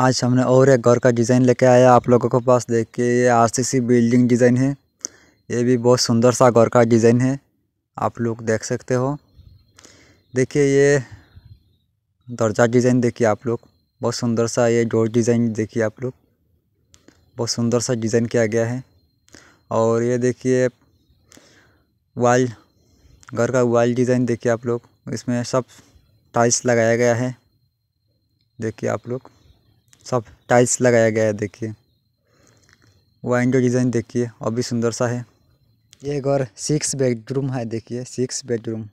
आज हमने और एक घर का डिज़ाइन लेके आया आप लोगों के पास देखिए ये आर बिल्डिंग डिज़ाइन है ये भी बहुत सुंदर सा घर का डिज़ाइन है आप लोग देख सकते हो देखिए ये दर्जा डिज़ाइन देखिए आप लोग बहुत सुंदर सा ये डोर डिज़ाइन देखिए आप लोग बहुत सुंदर सा डिज़ाइन किया गया है और ये देखिए वाल घर का वाल डिज़ाइन देखिए आप लोग इसमें सब टाइल्स लगाया गया है देखिए आप लोग सब टाइल्स लगाया गया है देखिए वाइन का डिज़ाइन देखिए और भी सुंदर सा है ये घर सिक्स बेडरूम है देखिए सिक्स बेडरूम